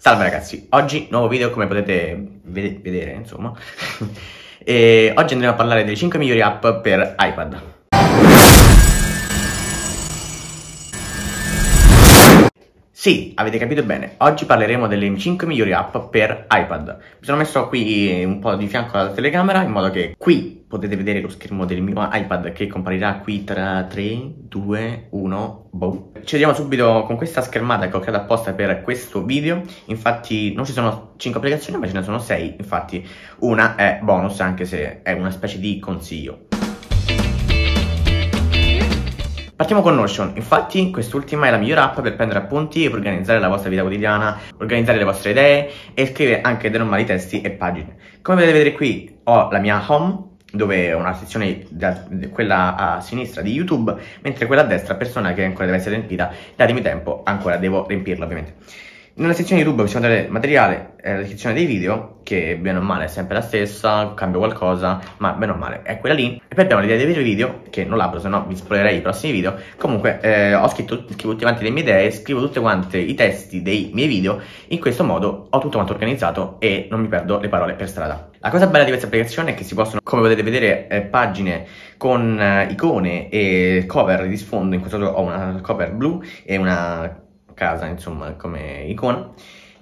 Salve ragazzi, oggi nuovo video come potete vedere, insomma. e oggi andremo a parlare delle 5 migliori app per iPad. Sì, avete capito bene, oggi parleremo delle 5 migliori app per iPad. Mi sono messo qui un po' di fianco alla telecamera in modo che qui potete vedere lo schermo del mio iPad che comparirà qui tra 3, 2, 1, boom. Ci vediamo subito con questa schermata che ho creato apposta per questo video, infatti non ci sono 5 applicazioni ma ce ne sono 6, infatti una è bonus anche se è una specie di consiglio. Partiamo con Notion, infatti quest'ultima è la migliore app per prendere appunti e per organizzare la vostra vita quotidiana, organizzare le vostre idee e scrivere anche dei normali testi e pagine. Come potete vedere qui ho la mia home, dove ho una sezione, da, quella a sinistra di YouTube, mentre quella a destra, persona che ancora deve essere riempita, datemi tempo, ancora devo riempirla ovviamente. Nella sezione YouTube possiamo andare materiale, eh, la sezione dei video, che bene o male è sempre la stessa, cambio qualcosa, ma bene o male è quella lì. E poi abbiamo l'idea dei video, che non l'apro, se no vi spoilerei i prossimi video. Comunque eh, ho scritto scrivo tutte quante le mie idee, scrivo tutti quanti i testi dei miei video, in questo modo ho tutto quanto organizzato e non mi perdo le parole per strada. La cosa bella di questa applicazione è che si possono, come potete vedere, eh, pagine con eh, icone e cover di sfondo, in questo caso ho una cover blu e una casa, insomma, come icona.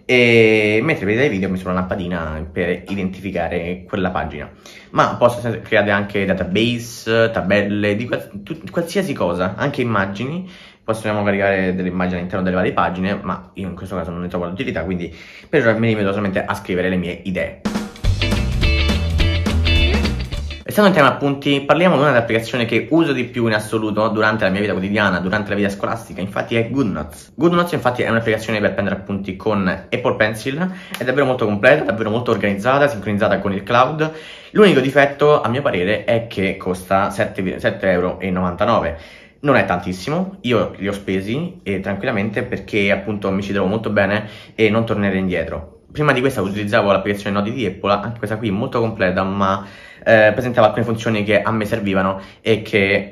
E mentre vedete i video mi sono una lampadina per identificare quella pagina. Ma posso creare anche database, tabelle, di qualsiasi cosa, anche immagini. Possiamo caricare delle immagini all'interno delle varie pagine, ma io in questo caso non ne trovo l'utilità, quindi per ora mi limito solamente a scrivere le mie idee. Essendo un tema appunti, parliamo di una delle applicazioni che uso di più in assoluto durante la mia vita quotidiana, durante la vita scolastica, infatti è GoodNotes. GoodNotes infatti è un'applicazione per prendere appunti con Apple Pencil, è davvero molto completa, davvero molto organizzata, sincronizzata con il cloud. L'unico difetto, a mio parere, è che costa 7,99 euro. Non è tantissimo, io li ho spesi eh, tranquillamente perché appunto mi ci trovo molto bene e non tornerei indietro prima di questa utilizzavo l'applicazione Nodi di Apple, anche questa qui è molto completa, ma eh, presentava alcune funzioni che a me servivano e che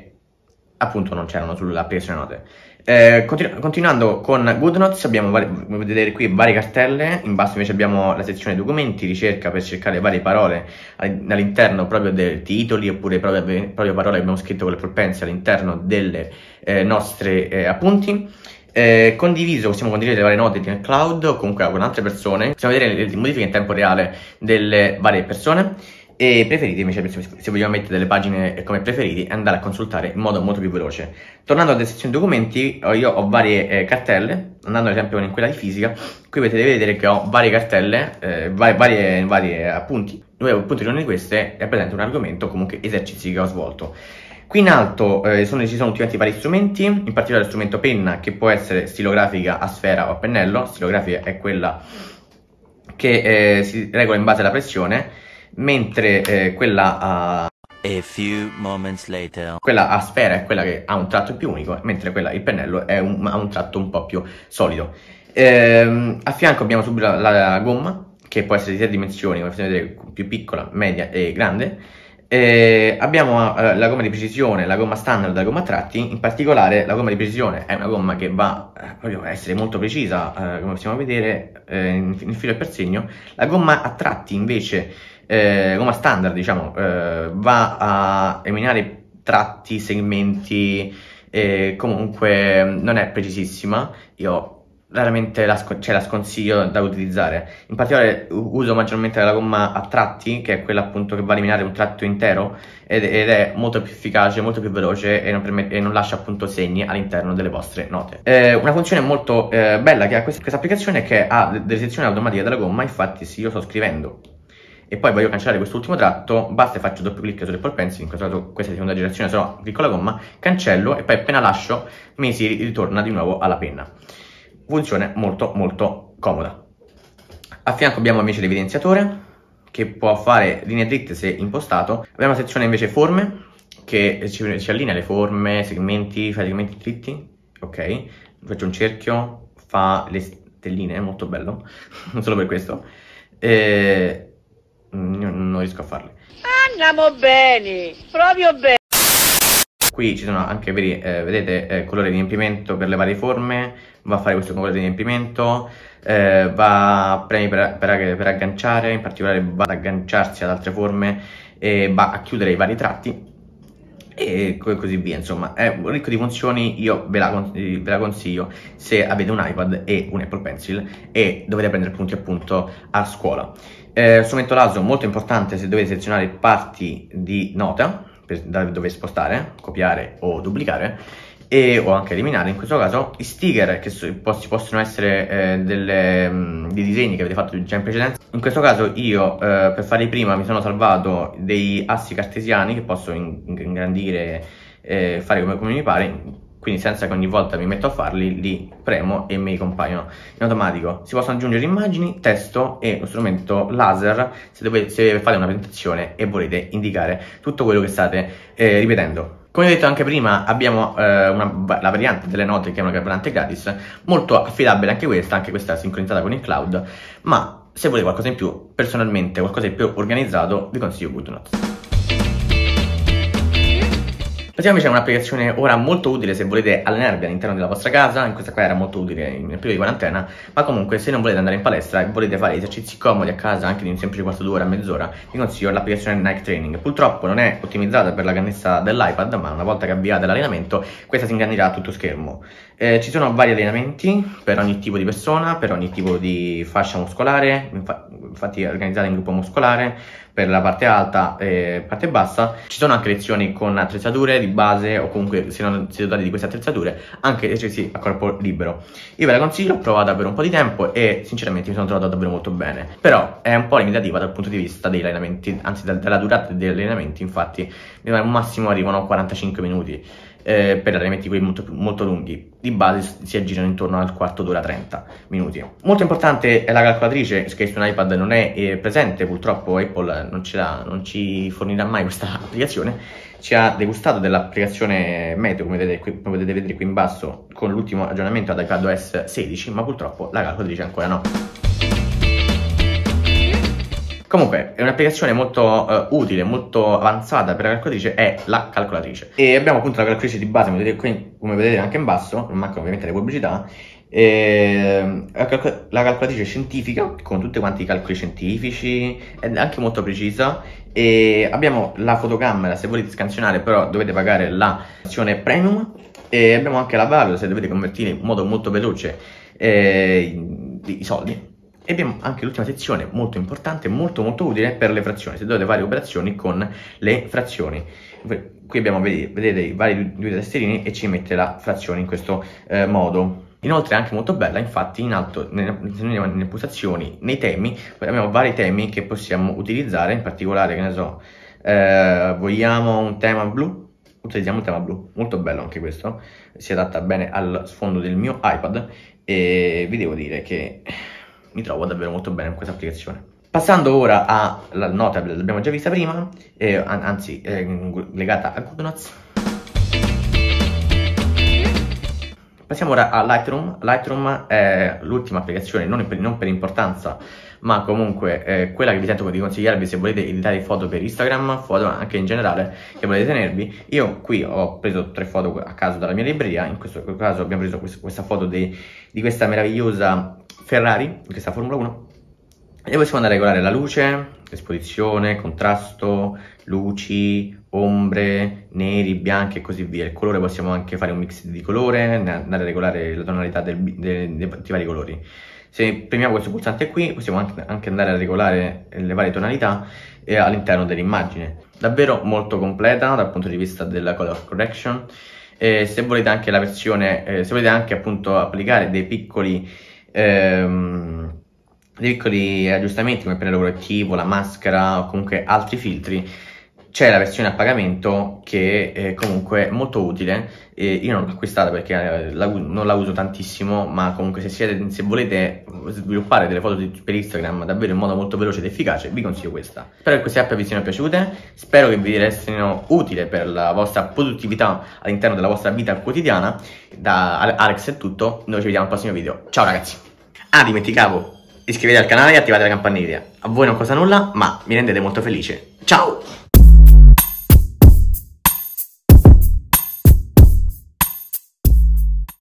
appunto non c'erano sull'applicazione Note. Eh, continu- continuando con GoodNotes abbiamo, vari- come qui, varie cartelle, in basso invece abbiamo la sezione documenti, ricerca per cercare varie parole all'interno proprio dei titoli oppure proprio, proprio parole che abbiamo scritto con le propense all'interno delle eh, nostre eh, appunti eh, condiviso, possiamo condividere le varie note di cloud o comunque con altre persone, possiamo vedere le, le modifiche in tempo reale delle varie persone e preferiti invece se vogliamo mettere delle pagine come preferiti andare a consultare in modo molto più veloce tornando alle sezioni documenti io ho varie eh, cartelle andando ad esempio in quella di fisica qui potete vedere che ho varie cartelle eh, varie, varie, varie appunti dove appunto in una di queste rappresenta un argomento, comunque esercizi che ho svolto. Qui in alto eh, sono, ci sono utilizzati vari strumenti, in particolare lo strumento penna che può essere stilografica a sfera o a pennello, stilografica è quella che eh, si regola in base alla pressione, mentre eh, quella a... A few later. Quella a sfera è quella che ha un tratto più unico, mentre quella il pennello un, ha un tratto un po' più solido. Ehm, a fianco abbiamo subito la, la gomma, che può essere di tre dimensioni, come potete vedere, più piccola, media e grande. E abbiamo eh, la gomma di precisione, la gomma standard, la gomma a tratti, in particolare la gomma di precisione è una gomma che va eh, a essere molto precisa, eh, come possiamo vedere, eh, in, in, filo e per segno. La gomma a tratti invece, eh, gomma standard diciamo, eh, va a eliminare tratti, segmenti, comunque non è precisissima. Io veramente la, cioè, la sconsiglio da utilizzare. In particolare uso maggiormente la gomma a tratti, che è quella appunto che va a eliminare un tratto intero ed, ed è molto più efficace, molto più veloce e non, permet- e non lascia appunto segni all'interno delle vostre note. Eh, una funzione molto eh, bella che ha questa, questa applicazione è che ha delle sezioni automatiche della gomma, infatti se io sto scrivendo e poi voglio cancellare quest'ultimo tratto, basta e faccio doppio clic sulle Pencil, in questo caso questa è la seconda generazione, sarò no clicco la gomma, cancello e poi appena lascio mi si ritorna di nuovo alla penna funzione molto molto comoda. A fianco abbiamo invece l'evidenziatore che può fare linee dritte se impostato. Abbiamo una sezione invece forme che ci, ci allinea le forme, segmenti, fa i segmenti dritti, ok? Faccio un cerchio, fa le stelline, molto bello, non solo per questo. E... Mm, non riesco a farle. Andiamo bene, proprio bene qui ci sono anche, vedi, eh, vedete, eh, colore di riempimento per le varie forme, va a fare questo colore di riempimento, eh, va a premi per, per, per, agganciare, in particolare va ad agganciarsi ad altre forme, e va a chiudere i vari tratti e così via, insomma, è ricco di funzioni, io ve la, ve la consiglio se avete un iPad e un Apple Pencil e dovete prendere punti appunto a scuola. Eh, strumento LASO molto importante se dovete selezionare parti di nota, per, da dove spostare, copiare o duplicare e, o anche eliminare in questo caso i sticker che so, possono essere eh, delle, mh, mm, dei disegni che avete fatto già in precedenza in questo caso io eh, per fare prima mi sono salvato dei assi cartesiani che posso in ingrandire eh, fare come, come mi pare quindi senza che ogni volta mi metto a farli, li premo e mi compaiono in automatico. Si possono aggiungere immagini, testo e lo strumento laser se, dovete, se fate una presentazione e volete indicare tutto quello che state eh, ripetendo. Come ho detto anche prima, abbiamo eh, una, la variante delle note che è una variante gratis, molto affidabile anche questa, anche questa sincronizzata con il cloud, ma se volete qualcosa in più, personalmente qualcosa di più organizzato, vi consiglio GoodNotes invece c'è un'applicazione ora molto utile se volete allenarvi all'interno della vostra casa, in questa qua era molto utile nel periodo di quarantena, ma comunque se non volete andare in palestra e volete fare esercizi comodi a casa anche di un semplice quarto d'ora, mezz'ora, vi consiglio l'applicazione Nike Training. Purtroppo non è ottimizzata per la grandezza dell'iPad, ma una volta che avviate l'allenamento questa si ingrandirà a tutto schermo. Eh, ci sono vari allenamenti per ogni tipo di persona, per ogni tipo di fascia muscolare, infatti organizzata in gruppo muscolare per la parte alta e parte bassa. Ci sono anche lezioni con attrezzature di base o comunque se non siete dotati di queste attrezzature, anche esercizi a corpo libero. Io ve la consiglio, ho provato per un po' di tempo e sinceramente mi sono trovato davvero molto bene. Però è un po' limitativa dal punto di vista degli allenamenti, anzi della durata degli allenamenti, infatti al massimo arrivano 45 minuti. Eh, per allenamenti quelli molto, molto lunghi di base si aggirano intorno al quarto d'ora 30 minuti. Molto importante è la calcolatrice, che su un iPad non è presente, purtroppo Apple non, non ci fornirà mai questa applicazione, ci ha degustato dell'applicazione Meteo, come, come potete vedere qui in basso, con l'ultimo aggiornamento ad iPadOS 16, ma purtroppo la calcolatrice ancora no. Comunque è un'applicazione molto uh, utile, molto avanzata per la calcolatrice, è la calcolatrice. E abbiamo appunto la calcolatrice di base, come vedete, anche in basso, non mancano ovviamente le pubblicità, eh, la, calcol la, calcolatrice scientifica con tutti quanti i calcoli scientifici è anche molto precisa e abbiamo la fotocamera se volete scansionare però dovete pagare la versione premium e abbiamo anche la value se dovete convertire in modo molto veloce eh, i, i soldi e abbiamo anche l'ultima sezione molto importante, molto molto utile per le frazioni, se dovete fare operazioni con le frazioni. Qui abbiamo, vedete, i vari due tastierini e ci mette la frazione in questo eh, modo. Inoltre è anche molto bella, infatti in alto, nelle, nelle, nelle pulsazioni, nei temi, abbiamo vari temi che possiamo utilizzare, in particolare, che ne so, eh, vogliamo un tema blu, utilizziamo il tema blu, molto bello anche questo, si adatta bene al sfondo del mio iPad e vi devo dire che mi trovo davvero molto bene con questa applicazione. Passando ora alla nota che l'abbiamo già vista prima, eh, anzi eh, legata a GoodNotes. Passiamo ora a Lightroom. Lightroom è l'ultima applicazione, non per, non per importanza, ma comunque eh, quella che vi sento di consigliarvi se volete editare foto per Instagram, foto anche in generale che volete tenervi. Io qui ho preso tre foto a caso dalla mia libreria, in questo caso abbiamo preso questa foto di, di questa meravigliosa Ferrari questa Formula 1 e possiamo andare a regolare la luce, esposizione, contrasto, luci, ombre, neri, bianchi e così via. Il colore possiamo anche fare un mix di colore, andare a regolare la tonalità del, dei, dei, dei vari colori. Se premiamo questo pulsante qui possiamo anche andare a regolare le varie tonalità eh, all'interno dell'immagine. Davvero molto completa dal punto di vista della color correction. E se volete anche la versione, eh, se volete anche appunto applicare dei piccoli ehm, piccoli aggiustamenti come il pennello correttivo, la maschera o comunque altri filtri c'è la versione a pagamento che è comunque molto utile, e io non l'ho acquistata perché eh, la, non la uso tantissimo, ma comunque se, siete, se, volete sviluppare delle foto per Instagram davvero in modo molto veloce ed efficace vi consiglio questa. Spero che queste app vi siano piaciute, spero che vi restino utili per la vostra produttività all'interno della vostra vita quotidiana. Da Alex è tutto, noi ci vediamo al prossimo video, ciao ragazzi! Ah, dimenticavo, iscrivetevi al canale e attivate la campanella, a voi non costa nulla ma mi rendete molto felice, ciao!